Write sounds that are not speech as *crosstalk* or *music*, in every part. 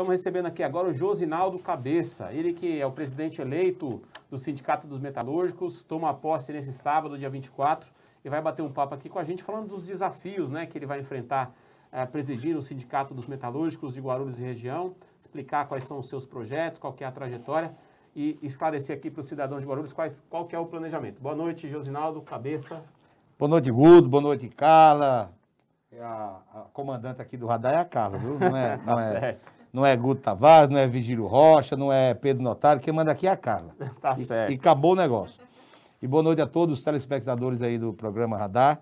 Estamos recebendo aqui agora o Josinaldo Cabeça, ele que é o presidente eleito do Sindicato dos Metalúrgicos, toma posse nesse sábado, dia 24, e vai bater um papo aqui com a gente falando dos desafios né, que ele vai enfrentar é, eh, presidindo o Sindicato dos Metalúrgicos de Guarulhos e região, explicar quais são os seus projetos, qual é a trajetória e esclarecer aqui para os cidadãos de Guarulhos quais, qual que é o planejamento. Boa noite, Josinaldo Cabeça. Boa noite, Gudo. Boa noite, Carla. É a, a comandante aqui do radar é a Carla, viu? Não é, *laughs* não é. tá é, certo não é Guto Tavares, não é Vigílio Rocha, não é Pedro Notário, quem manda aqui é a Carla. *laughs* tá e, certo. E acabou o negócio. E boa noite a todos os telespectadores aí do programa Radar.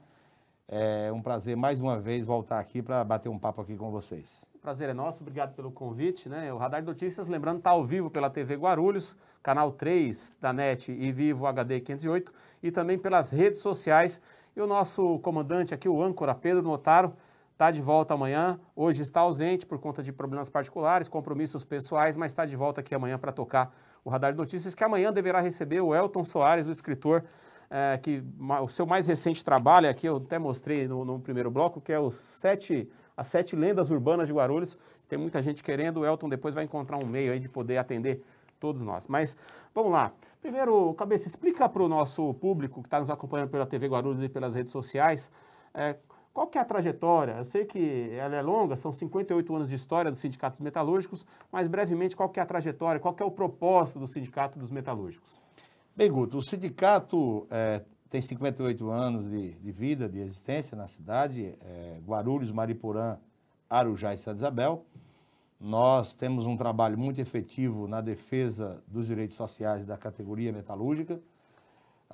É um prazer mais uma vez voltar aqui para bater um papo aqui com vocês. O prazer é nosso, obrigado pelo convite. Né? O Radar Notícias, lembrando, está ao vivo pela TV Guarulhos, canal 3 da NET e Vivo HD 508 e também pelas redes sociais. E o nosso comandante aqui, o âncora Pedro Notaro, está de volta amanhã. Hoje está ausente por conta de problemas particulares, compromissos pessoais, mas está de volta aqui amanhã para tocar o Radar de Notícias, que amanhã deverá receber o Elton Soares, o escritor, é, que o seu mais recente trabalho aqui, é eu até mostrei no, no primeiro bloco, que é os sete, as sete lendas urbanas de Guarulhos. Tem muita gente querendo, o Elton depois vai encontrar um meio aí de poder atender todos nós. Mas vamos lá. Primeiro, Cabeça, explica para o nosso público que está nos acompanhando pela TV Guarulhos e pelas redes sociais é, qual que é a trajetória? Eu sei que ela é longa, são 58 anos de história dos sindicatos metalúrgicos, mas brevemente, qual que é a trajetória, qual que é o propósito do Sindicato dos Metalúrgicos? Bem, Guto, o sindicato é, tem 58 anos de, de, vida, de existência na cidade, é, Guarulhos, Mariporã, Arujá e Santa Isabel. Nós temos um trabalho muito efetivo na defesa dos direitos sociais da categoria metalúrgica,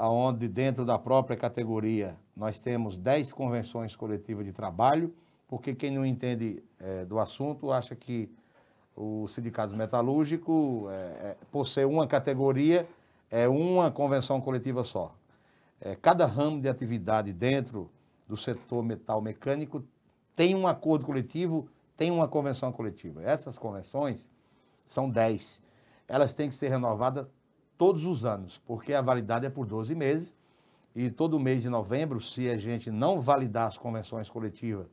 onde dentro da própria categoria nós temos 10 convenções coletivas de trabalho, porque quem não entende é, do assunto acha que o sindicato metalúrgico, é, é, por ser uma categoria, é uma convenção coletiva só. É, cada ramo de atividade dentro do setor metal mecânico tem um acordo coletivo, tem uma convenção coletiva. Essas convenções são 10. Elas têm que ser renovadas todos os anos, porque a validade é por 12 meses e todo mês de novembro, se a gente não validar as convenções coletivas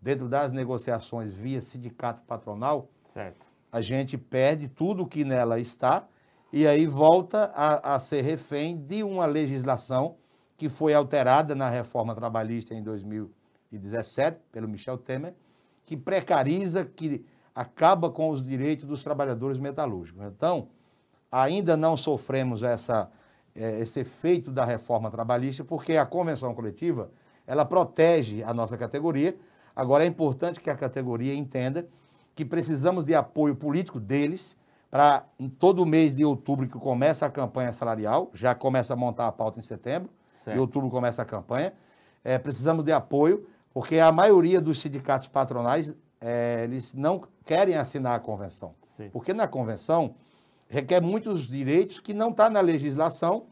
dentro das negociações via sindicato patronal, certo. a gente perde tudo que nela está e aí volta a, a ser refém de uma legislação que foi alterada na reforma trabalhista em 2017 pelo Michel Temer, que precariza, que acaba com os direitos dos trabalhadores metalúrgicos. Então, ainda não sofremos essa, eh, esse efeito da reforma trabalhista, porque a convenção coletiva ela protege a nossa categoria. Agora é importante que a categoria entenda que precisamos de apoio político deles para todo mês de outubro que começa a campanha salarial, já começa a montar a pauta em setembro, em outubro começa a campanha. É, precisamos de apoio, porque a maioria dos sindicatos patronais é, eles não querem assinar a convenção. Sim. Porque na convenção requer muitos direitos que não está na legislação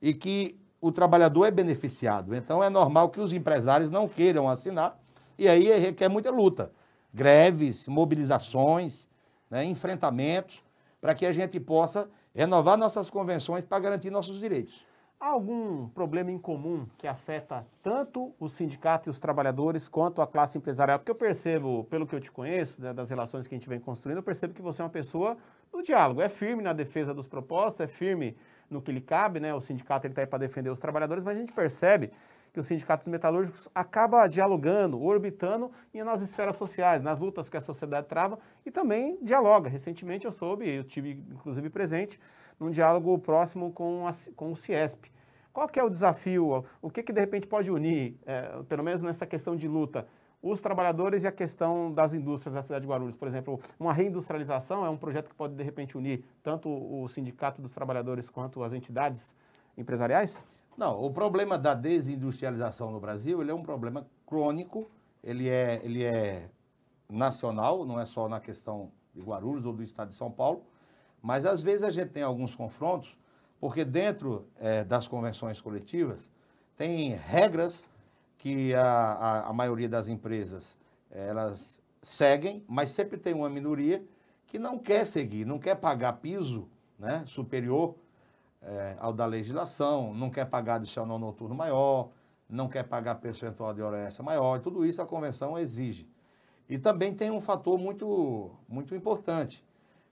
e que o trabalhador é beneficiado. Então é normal que os empresários não queiram assinar e aí é, requer muita luta, greves, mobilizações, né, enfrentamentos, para que a gente possa renovar nossas convenções para garantir nossos direitos. Há algum problema em comum que afeta tanto o sindicato e os trabalhadores quanto a classe empresarial? Porque eu percebo, pelo que eu te conheço, né, das relações que a gente vem construindo, eu percebo que você é uma pessoa do diálogo. É firme na defesa dos propostos é firme no que lhe cabe, né? O sindicato está aí para defender os trabalhadores, mas a gente percebe que o sindicato dos metalúrgicos acaba dialogando, orbitando e nas esferas sociais, nas lutas que a sociedade trava e também dialoga. Recentemente eu soube, eu tive inclusive presente, num diálogo próximo com, a, com o Ciesp. Qual que é o desafio? O que, que de repente pode unir, é, pelo menos nessa questão de luta, os trabalhadores e a questão das indústrias da cidade de Guarulhos. Por exemplo, uma reindustrialização é um projeto que pode, de repente, unir tanto o Sindicato dos Trabalhadores quanto as entidades empresariais? Não, o problema da desindustrialização no Brasil ele é um problema crônico, ele é, ele é nacional, não é só na questão de Guarulhos ou do estado de São Paulo, mas às vezes a gente tem alguns confrontos, porque dentro é, das convenções coletivas tem regras que a, a, a maioria das empresas eh, elas seguem, mas sempre tem uma minoria que não quer seguir, não quer pagar piso né, superior é, ao da legislação, não quer pagar adicional noturno maior, não quer pagar percentual de hora extra maior, e tudo isso a convenção exige. E também tem um fator muito, muito importante,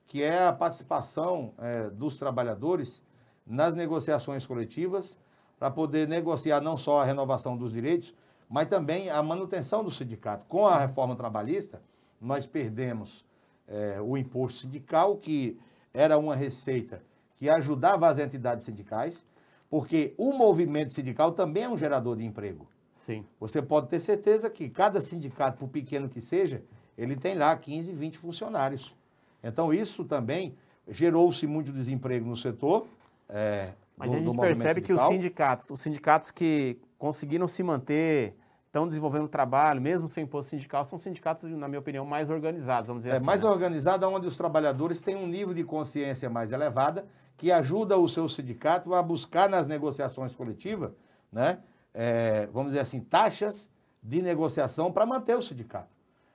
que é a participação é, dos trabalhadores nas negociações coletivas para poder negociar não só a renovação dos direitos, mas também a manutenção do sindicato. Com a reforma trabalhista, nós perdemos é, o imposto sindical, que era uma receita que ajudava as entidades sindicais, porque o movimento sindical também é um gerador de emprego. Sim. Você pode ter certeza que cada sindicato, por pequeno que seja, ele tem lá 15, 20 funcionários. Então, isso também gerou-se muito desemprego no setor, é, mas do, a gente percebe que os sindicatos, os sindicatos que conseguiram se manter, estão desenvolvendo trabalho, mesmo sem imposto sindical, são sindicatos, na minha opinião, mais organizados, vamos dizer é, assim. É mais né? organizado, onde os trabalhadores têm um nível de consciência mais elevada, que ajuda o seu sindicato a buscar nas negociações coletivas, né, é, vamos dizer assim, taxas de negociação para manter o sindicato.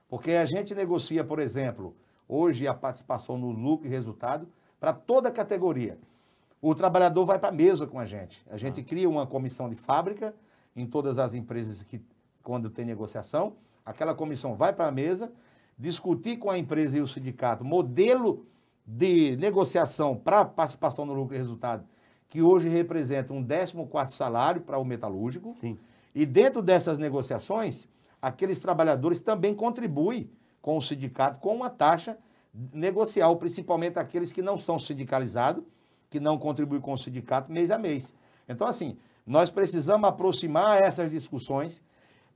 Porque a gente negocia, por exemplo, hoje a participação no lucro e resultado para toda a categoria o trabalhador vai para a mesa com a gente. A gente ah. cria uma comissão de fábrica em todas as empresas que, quando tem negociação, aquela comissão vai para a mesa, discutir com a empresa e o sindicato modelo de negociação para participação no lucro e resultado, que hoje representa um 14 quarto salário para o metalúrgico. Sim. E dentro dessas negociações, aqueles trabalhadores também contribuem com o sindicato com uma taxa negocial, principalmente aqueles que não são sindicalizados, que não contribui com o sindicato mês a mês. Então, assim, nós precisamos aproximar essas discussões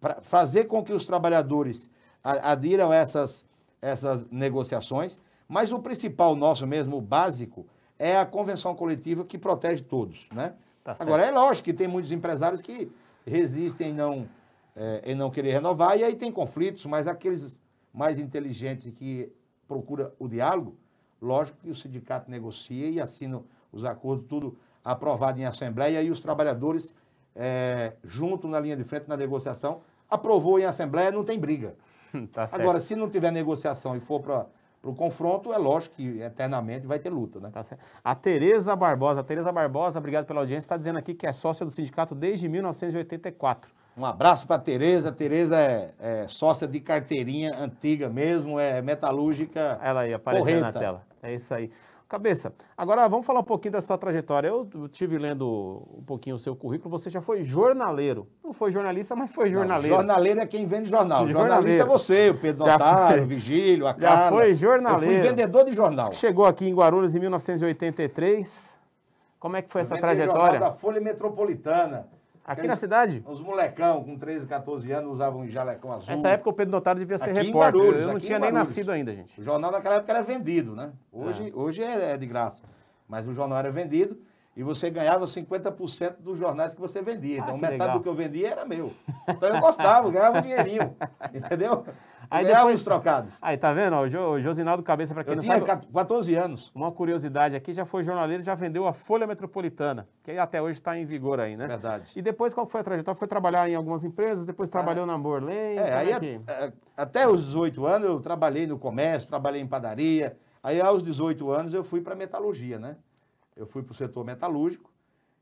para fazer com que os trabalhadores adiram essas, essas negociações, mas o principal nosso mesmo, o básico, é a convenção coletiva que protege todos, né? Tá Agora, é lógico que tem muitos empresários que resistem em não, é, em não querer renovar, e aí tem conflitos, mas aqueles mais inteligentes que procuram o diálogo, lógico que o sindicato negocia e assina os acordos, tudo aprovado em Assembleia, e os trabalhadores, é, junto na linha de frente, na negociação, aprovou em Assembleia, não tem briga. Hum, tá Agora, se não tiver negociação e for para para o confronto, é lógico que eternamente vai ter luta, né? Tá certo. A Tereza Barbosa, Tereza Barbosa, obrigado pela audiência, está dizendo aqui que é sócia do sindicato desde 1984. Um abraço para a Tereza. Tereza é, é, sócia de carteirinha antiga mesmo, é metalúrgica. Ela aí, aparecendo na tela. É isso aí. Cabeça, agora vamos falar um pouquinho da sua trajetória. Eu tive lendo um pouquinho o seu currículo, você já foi jornaleiro. Não foi jornalista, mas foi jornaleiro. Não, jornaleiro é quem vende jornal. Jornalista é você, o Pedro Notário, o Vigílio, a Carla. Já foi jornaleiro. Eu fui vendedor de jornal. Chegou aqui em Guarulhos em 1983. Como é que foi eu essa trajetória? Jornal da Folha Metropolitana. Aqui Aqueles, na cidade? Os molecão com 13, 14 anos usavam um jalecão azul. Nessa época o Pedro Notário devia ser aqui repórter. Barulhos, eu não tinha nem nascido ainda, gente. O jornal naquela época era vendido, né? Hoje é, hoje é, é de graça. Mas o jornal era vendido e você ganhava 50% dos jornais que você vendia. Ah, então metade legal. do que eu vendia era meu. Então eu gostava, ganhava um dinheirinho. *laughs* Entendeu? Aí depois, trocados. Aí, tá vendo? o, Josinaldo Cabeça, pra quem eu não tinha sabe... 14 anos. Uma curiosidade aqui, já foi jornaleiro, já vendeu a Folha Metropolitana, que até hoje está em vigor aí, né? Verdade. E depois, qual foi a trajetória? Foi trabalhar em algumas empresas, depois trabalhou é. na Morley. É, é, aí aqui. É, até os 18 anos eu trabalhei no comércio, trabalhei em padaria. Aí, aos 18 anos, eu fui para metalurgia, né? Eu fui para o setor metalúrgico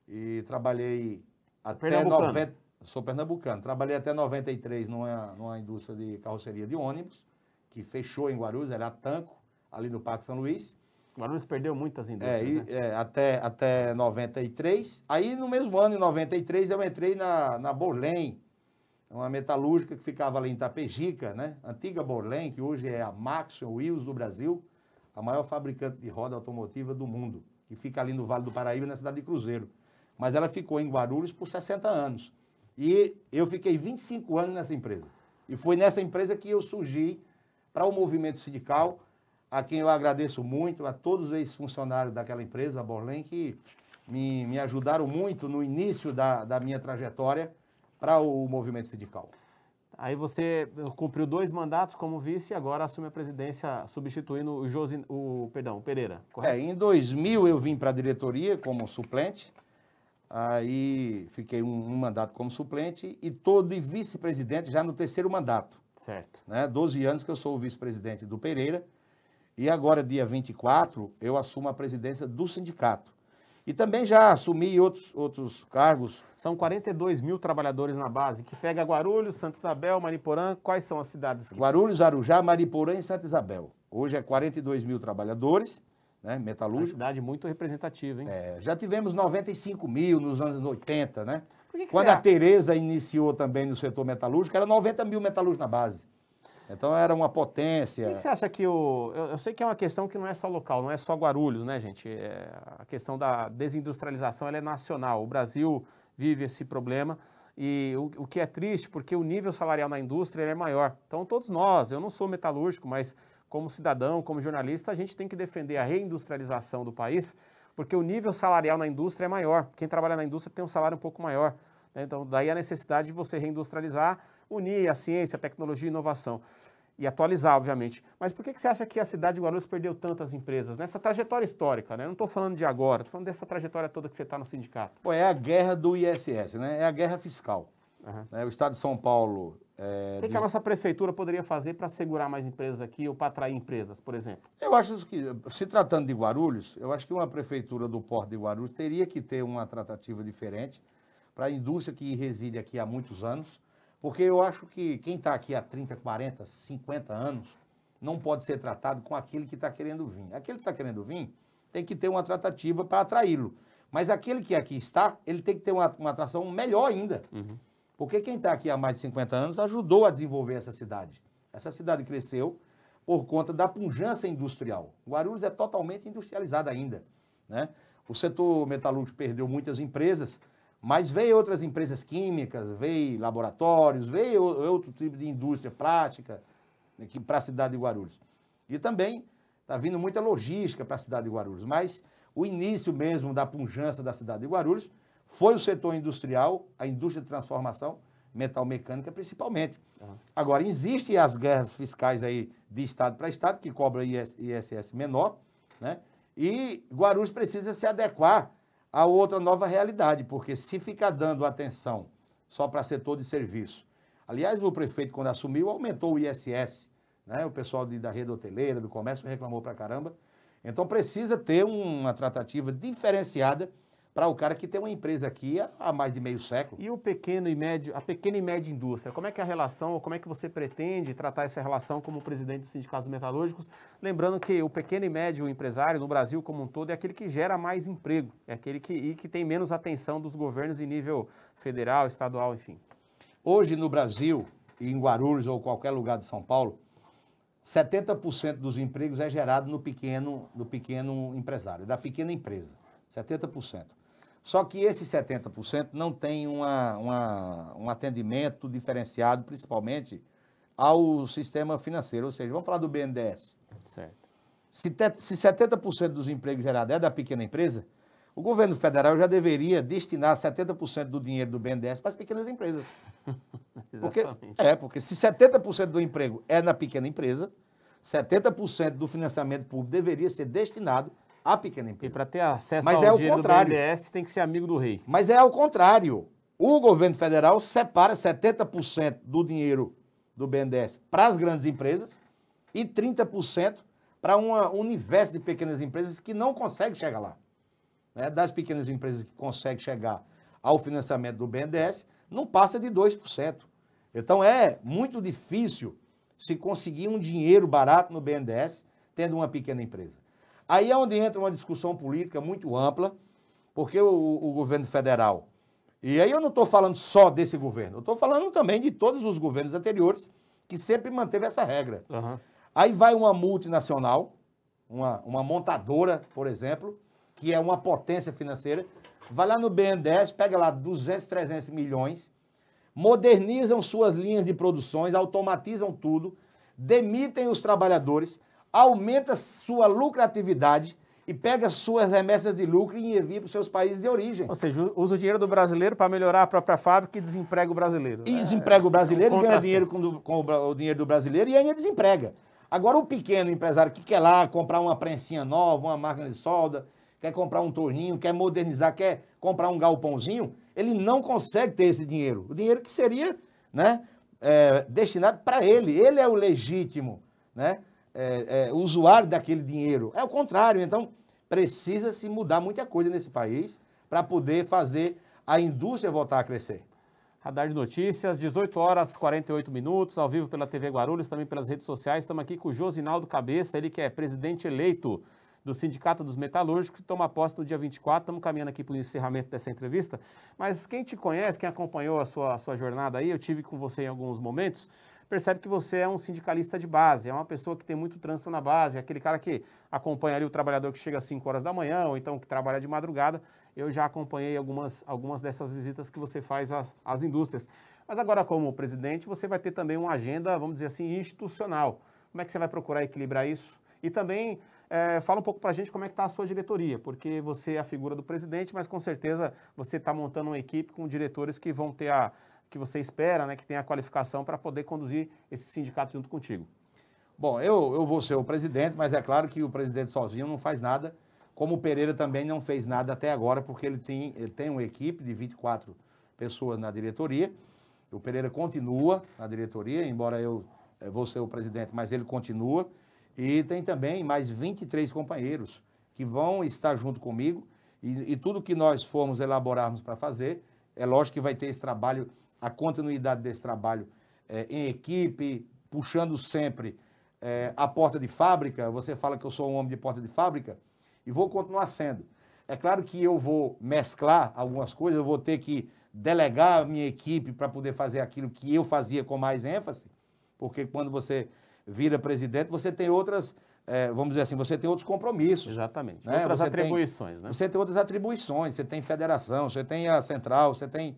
e trabalhei até 90 sou pernambucano, trabalhei até 93 numa, numa indústria de carroceria de ônibus, que fechou em Guarulhos, era a Tanco, ali no Parque São Luís. Guarulhos perdeu muitas é, indústrias, é, e, né? é, até, até 93. Aí, no mesmo ano, em 93, eu entrei na, na Borlém, uma metalúrgica que ficava ali em Tapejica, né? Antiga Borlém, que hoje é a Maxwell Wheels do Brasil, a maior fabricante de roda automotiva do mundo, que fica ali no Vale do Paraíba, na cidade de Cruzeiro. Mas ela ficou em Guarulhos por 60 anos. E eu fiquei 25 anos nessa empresa. E foi nessa empresa que eu surgi para o movimento sindical, a quem eu agradeço muito, a todos os ex-funcionários daquela empresa, a Borlen, que me, me ajudaram muito no início da, da minha trajetória para o movimento sindical. Aí você cumpriu dois mandatos como vice e agora assume a presidência substituindo o, Josin, o perdão, Pereira, correto? É, em 2000 eu vim para a diretoria como suplente. Aí fiquei um, um mandato como suplente e todo de vice-presidente já no terceiro mandato. Certo. Né? 12 anos que eu sou o vice-presidente do Pereira. E agora, dia 24, eu assumo a presidência do sindicato. E também já assumi outros, outros cargos. São 42 mil trabalhadores na base, que pega Guarulhos, Santa Isabel, Mariporã. Quais são as cidades? Que... Guarulhos, Arujá, Mariporã e Santa Isabel. Hoje é 42 mil trabalhadores né, é metalúrgico. Uma cidade muito representativa, hein? É, já tivemos 95 mil nos anos 80, né? Que que Quando a Tereza iniciou também no setor metalúrgico, era 90 mil metalúrgicos na base. Então era uma potência. O que, você acha que o. Eu, eu, sei que é uma questão que não é só local, não é só Guarulhos, né, gente? É, a questão da desindustrialização é nacional. O Brasil vive esse problema. E o, o que é triste, porque o nível salarial na indústria é maior. Então, todos nós, eu não sou metalúrgico, mas como cidadão, como jornalista, a gente tem que defender a reindustrialização do país, porque o nível salarial na indústria é maior. Quem trabalha na indústria tem um salário um pouco maior. Né? Então, daí a necessidade de você reindustrializar, unir a ciência, a tecnologia e a inovação. E atualizar, obviamente. Mas por que, que você acha que a cidade de Guarulhos perdeu tantas empresas? Nessa trajetória histórica, né? Não estou falando de agora, estou falando dessa trajetória toda que você está no sindicato. Pô, é a guerra do ISS, né? É a guerra fiscal. Uhum. É, o Estado de São Paulo é, o que, de... que, a nossa prefeitura poderia fazer para segurar mais empresas aqui ou para atrair empresas, por exemplo? Eu acho que, se tratando de Guarulhos, eu acho que uma prefeitura do Porto de Guarulhos teria que ter uma tratativa diferente para a indústria que reside aqui há muitos anos, porque eu acho que quem está aqui há 30, 40, 50 anos não pode ser tratado com aquele que está querendo vir. Aquele que está querendo vir tem que ter uma tratativa para atraí-lo. Mas aquele que aqui está, ele tem que ter uma, uma atração melhor ainda. Uhum. Porque quem está aqui há mais de 50 anos ajudou a desenvolver essa cidade. Essa cidade cresceu por conta da pujança industrial. Guarulhos é totalmente industrializado ainda. Né? O setor metalúrgico perdeu muitas empresas, mas veio outras empresas químicas, veio laboratórios, veio outro tipo de indústria prática né, para a cidade de Guarulhos. E também está vindo muita logística para a cidade de Guarulhos, mas o início mesmo da pujança da cidade de Guarulhos foi o setor industrial, a indústria de transformação, metal mecânica principalmente. Uhum. Agora, existem as guerras fiscais aí de Estado para Estado, que cobra ISS menor, né? E Guarulhos precisa se adequar a outra nova realidade, porque se ficar dando atenção só para setor de serviço. Aliás, o prefeito, quando assumiu, aumentou o ISS. Né? O pessoal de, da rede hoteleira, do comércio, reclamou para caramba. Então, precisa ter uma tratativa diferenciada para o cara que tem uma empresa aqui há mais de meio século. E o pequeno e médio, a pequena e média indústria, como é que é a relação, ou como é que você pretende tratar essa relação como presidente do Sindicato Metalúrgicos? Lembrando que o pequeno e médio empresário no Brasil como um todo é aquele que gera mais emprego, é aquele que, e que tem menos atenção dos governos em nível federal, estadual, enfim. Hoje no Brasil, em Guarulhos ou qualquer lugar de São Paulo, 70% dos empregos é gerado no pequeno, no pequeno empresário, da pequena empresa. 70%. Só que esses 70% não tem uma, uma, um atendimento diferenciado, principalmente ao sistema financeiro. Ou seja, vamos falar do BNDES. Certo. Se, se 70% dos empregos gerados é da pequena empresa, o governo federal já deveria destinar 70% do dinheiro do BNDES para as pequenas empresas. *laughs* porque, é, porque se 70% do emprego é na pequena empresa, 70% do financiamento público deveria ser destinado a pequena empresa. E para ter acesso Mas ao é contrário. do BNDES, tem que ser amigo do rei. Mas é ao contrário. O governo federal separa 70% do dinheiro do BNDES para as grandes empresas e 30% para um universo de pequenas empresas que não consegue chegar lá. Né? Das pequenas empresas que conseguem chegar ao financiamento do BNDES, não passa de 2%. Então é muito difícil se conseguir um dinheiro barato no BNDES tendo uma pequena empresa. Aí é onde entra uma discussão política muito ampla, porque o, o governo federal. E aí eu não estou falando só desse governo, eu estou falando também de todos os governos anteriores que sempre manteve essa regra. Uhum. Aí vai uma multinacional, uma, uma montadora, por exemplo, que é uma potência financeira, vai lá no BNDES, pega lá 200, 300 milhões, modernizam suas linhas de produções, automatizam tudo, demitem os trabalhadores, aumenta sua lucratividade e pega suas remessas de lucro e envia para os seus países de origem. Ou seja, usa o dinheiro do brasileiro para melhorar a própria fábrica e desemprega o brasileiro. E né? desemprega o é, brasileiro, é, ganha dinheiro com, do, com, o, dinheiro do brasileiro e ainda desemprega. Agora, o pequeno empresário que quer lá comprar uma prensinha nova, uma máquina de solda, quer comprar um torninho, quer modernizar, quer comprar um galpãozinho, ele não consegue ter esse dinheiro. O dinheiro que seria né, é, destinado para ele. Ele é o legítimo, né? é, é, usuário daquele dinheiro. É o contrário. Então, precisa se mudar muita coisa nesse país para poder fazer a indústria voltar a crescer. Radar de Notícias, 18 horas 48 minutos, ao vivo pela TV Guarulhos, também pelas redes sociais. Estamos aqui com o Josinaldo Cabeça, ele que é presidente eleito do Sindicato dos Metalúrgicos, que toma posse no dia 24. Estamos caminhando aqui para o encerramento dessa entrevista. Mas quem te conhece, quem acompanhou a sua, a sua jornada aí, eu tive com você em alguns momentos, percebe que você é um sindicalista de base, é uma pessoa que tem muito trânsito na base, é aquele cara que acompanha ali o trabalhador que chega às 5 horas da manhã, ou então que trabalha de madrugada. Eu já acompanhei algumas, algumas dessas visitas que você faz às, às indústrias. Mas agora, como presidente, você vai ter também uma agenda, vamos dizer assim, institucional. Como é que você vai procurar equilibrar isso? E também é, fala um pouco para a gente como é que está a sua diretoria, porque você é a figura do presidente, mas com certeza você está montando uma equipe com diretores que vão ter a, que você espera, né, que tem a qualificação para poder conduzir esse sindicato junto contigo. Bom, eu, eu vou ser o presidente, mas é claro que o presidente sozinho não faz nada, como o Pereira também não fez nada até agora, porque ele tem, ele tem uma equipe de 24 pessoas na diretoria. O Pereira continua na diretoria, embora eu, eu vou ser o presidente, mas ele continua. E tem também mais 23 companheiros que vão estar junto comigo. E, e tudo que nós formos elaborarmos para fazer, é lógico que vai ter esse trabalho a continuidade desse trabalho é, em equipe, puxando sempre é, a porta de fábrica. Você fala que eu sou um homem de porta de fábrica e vou continuar sendo. É claro que eu vou mesclar algumas coisas, eu vou ter que delegar a minha equipe para poder fazer aquilo que eu fazia com mais ênfase, porque quando você vira presidente, você tem outras, é, vamos dizer assim, você tem outros compromissos. Exatamente. Né? Outras você atribuições, tem, né? Você tem outras atribuições, você tem federação, você tem a central, você tem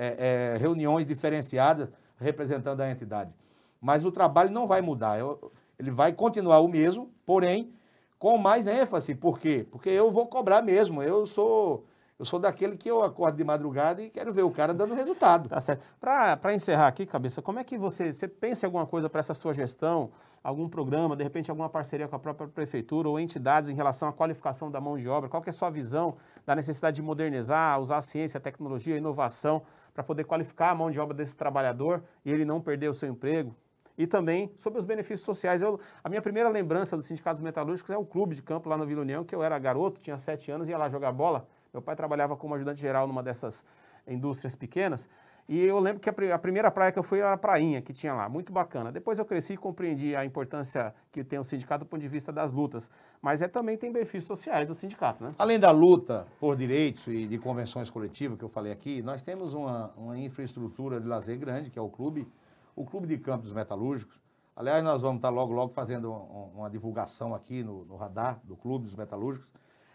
é, é, reuniões diferenciadas representando a entidade. Mas o trabalho não vai mudar, eu, ele vai continuar o mesmo, porém com mais ênfase. Por quê? Porque eu vou cobrar mesmo. Eu sou eu sou daquele que eu acordo de madrugada e quero ver o cara dando resultado. Tá certo. Para encerrar aqui, cabeça, como é que você, você pensa em alguma coisa para essa sua gestão, algum programa, de repente alguma parceria com a própria prefeitura ou entidades em relação à qualificação da mão de obra? Qual que é a sua visão da necessidade de modernizar, usar a ciência, a tecnologia, a inovação para poder qualificar a mão de obra desse trabalhador e ele não perder o seu emprego. E também sobre os benefícios sociais. Eu, a minha primeira lembrança dos sindicatos metalúrgicos é o clube de campo lá no Vila União, que eu era garoto, tinha sete anos, ia lá jogar bola. Meu pai trabalhava como ajudante geral numa dessas indústrias pequenas. E eu lembro que a, primeira praia que eu fui era a prainha que tinha lá, muito bacana. Depois eu cresci e compreendi a importância que tem o sindicato do ponto de vista das lutas. Mas é também tem benefícios sociais do sindicato, né? Além da luta por direitos e de convenções coletivas que eu falei aqui, nós temos uma, uma infraestrutura de lazer grande, que é o clube, o Clube de Campo dos Metalúrgicos. Aliás, nós vamos estar logo, logo fazendo uma, uma divulgação aqui no, no radar do Clube dos Metalúrgicos.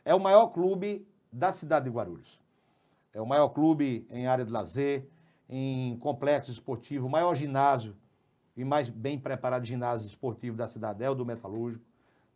É o maior clube da cidade de Guarulhos. É o maior clube em área de lazer, em complexo esportivo, o maior ginásio e mais bem preparado ginásio esportivo da Cidadel é do Metalúrgico.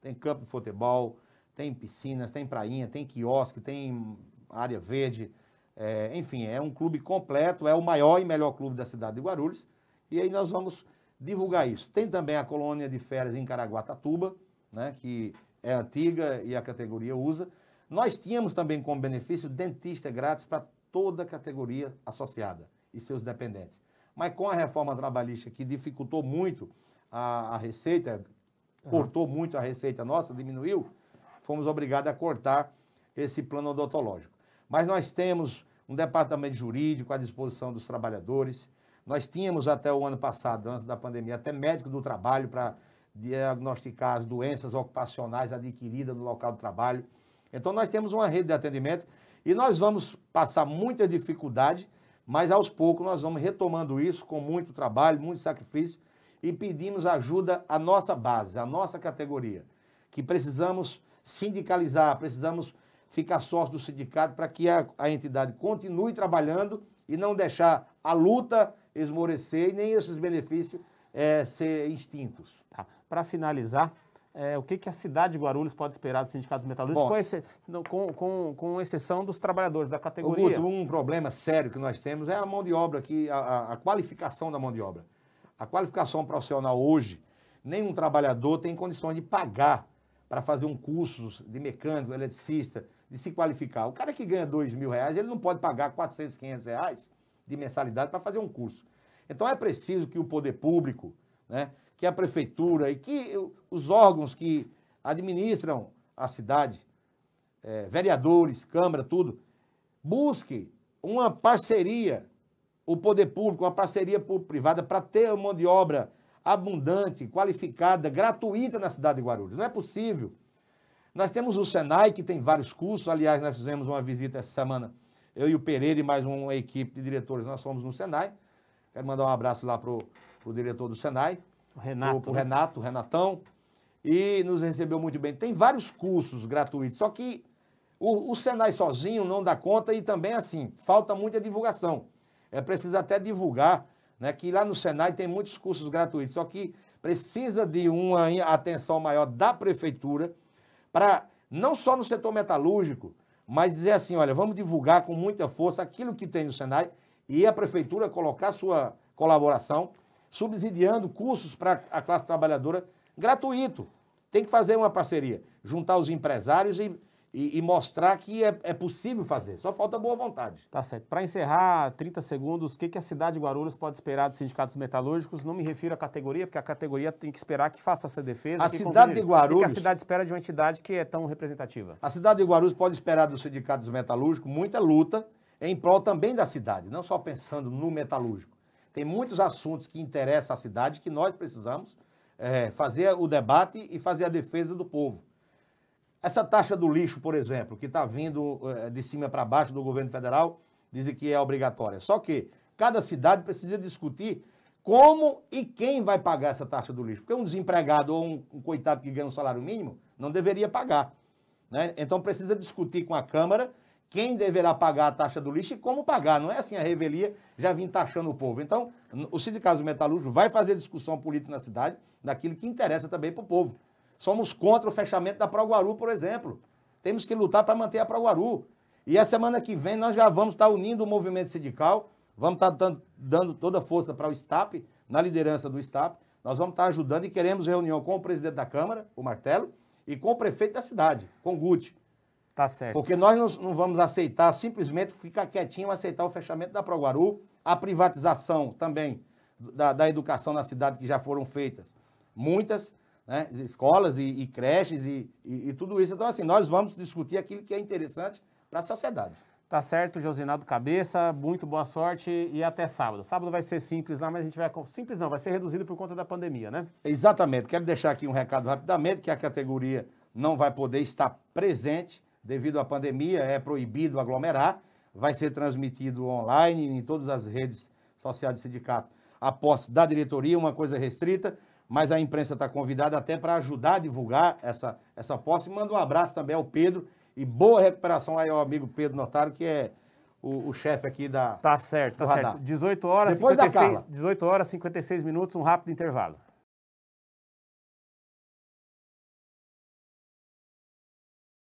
Tem campo de futebol, tem piscinas, tem prainha, tem quiosque, tem área verde. É, enfim, é um clube completo, é o maior e melhor clube da cidade de Guarulhos. E aí nós vamos divulgar isso. Tem também a colônia de férias em Caraguatatuba, né, que é antiga e a categoria usa. Nós tínhamos também como benefício dentista grátis para toda a categoria associada e seus dependentes. Mas com a reforma trabalhista que dificultou muito a, a receita, uhum. cortou muito a receita nossa, diminuiu, fomos obrigados a cortar esse plano odontológico. Mas nós temos um departamento jurídico à disposição dos trabalhadores. Nós tínhamos até o ano passado, antes da pandemia, até médico do trabalho para diagnosticar as doenças ocupacionais adquiridas no local de trabalho. Então, nós temos uma rede de atendimento e nós vamos passar muita dificuldade mas aos poucos nós vamos retomando isso com muito trabalho, muito sacrifício e pedimos ajuda à nossa base, à nossa categoria, que precisamos sindicalizar, precisamos ficar sócio do sindicato para que a, a entidade continue trabalhando e não deixar a luta esmorecer e nem esses benefícios é, ser extintos. Tá. Para finalizar, é, o que, que, a cidade de Guarulhos pode esperar dos sindicatos metalúrgicos, com, esse, com, com, com, exceção dos trabalhadores da categoria? Guto, um problema sério que nós temos é a mão de obra aqui, a, a qualificação da mão de obra. A qualificação profissional hoje, nenhum trabalhador tem condições de pagar para fazer um curso de mecânico, eletricista, de se qualificar. O cara que ganha dois mil reais, ele não pode pagar 400, 500 reais de mensalidade para fazer um curso. Então é preciso que o poder público, né, que a prefeitura e que os órgãos que administram a cidade, é, vereadores, Câmara, tudo, busque uma parceria, o poder público, uma parceria público-privada para ter uma mão de obra abundante, qualificada, gratuita na cidade de Guarulhos. Não é possível. Nós temos o Senai, que tem vários cursos. Aliás, nós fizemos uma visita essa semana, eu e o Pereira e mais uma equipe de diretores, nós fomos no Senai. Quero mandar um abraço lá para o diretor do Senai. Renato. Né? Renato, Renatão. E nos recebeu muito bem. Tem vários cursos gratuitos, só que o, o Senai sozinho não dá conta e também, assim, falta muita divulgação. É preciso até divulgar, né? Que lá no Senai tem muitos cursos gratuitos, só que precisa de uma atenção maior da prefeitura para não só no setor metalúrgico, mas dizer assim, olha, vamos divulgar com muita força aquilo que tem no Senai e a prefeitura colocar sua colaboração subsidiando cursos para a classe trabalhadora gratuito. Tem que fazer uma parceria, juntar os empresários e, e, e mostrar que é, é, possível fazer. Só falta boa vontade. Tá certo. Para encerrar, 30 segundos, o que, que a cidade de Guarulhos pode esperar dos sindicatos metalúrgicos? Não me refiro à categoria, porque a categoria tem que esperar que faça essa defesa. A cidade de Guarulhos. O que a cidade espera de uma entidade que é tão representativa? A cidade de Guarulhos pode esperar dos sindicatos metalúrgicos muita luta em prol também da cidade, não só pensando no metalúrgico tem muitos assuntos que interessam à cidade que nós precisamos é, fazer o debate e fazer a defesa do povo. Essa taxa do lixo, por exemplo, que está vindo é, de cima para baixo do governo federal, dizem que é obrigatória. Só que cada cidade precisa discutir como e quem vai pagar essa taxa do lixo. Porque um desempregado ou um, um coitado que ganha um salário mínimo não deveria pagar. Né? Então precisa discutir com a Câmara quem deverá pagar a taxa do lixo e como pagar. Não é assim a revelia já vim taxando o povo. Então, o Sindicato Metalúrgico vai fazer discussão política na cidade daquilo que interessa também para o povo. Somos contra o fechamento da Proguaru, por exemplo. Temos que lutar para manter a Proguaru. E a semana que vem nós já vamos estar tá unindo o movimento sindical, vamos estar tá dando toda força para o STAP, na liderança do STAP. Nós vamos estar tá ajudando e queremos reunião com o presidente da Câmara, o Martelo, e com o prefeito da cidade, com o Guti Tá certo. Porque nós não, não vamos aceitar simplesmente ficar quietinho, aceitar o fechamento da Proguaru, a privatização também da, da educação na cidade que já foram feitas. Muitas né, escolas e, e creches e, e, e tudo isso. Então, assim, nós vamos discutir aquilo que é interessante para a sociedade. Tá certo, Josinaldo Cabeça, muito boa sorte e até sábado. Sábado vai ser simples lá, mas a gente vai. Simples não, vai ser reduzido por conta da pandemia, né? Exatamente. Quero deixar aqui um recado rapidamente que a categoria não vai poder estar presente devido à pandemia, é proibido aglomerar. Vai ser transmitido online em todas as redes sociais do sindicato. A posse da diretoria, é uma coisa restrita, mas a imprensa está convidada até para ajudar a divulgar essa, essa posse. Manda um abraço também ao Pedro e boa recuperação aí ao amigo Pedro Notário, que é o, o chefe aqui da. Tá certo, tá radar. certo. 18 horas, Depois 56, da 18 horas 56 minutos, um rápido intervalo.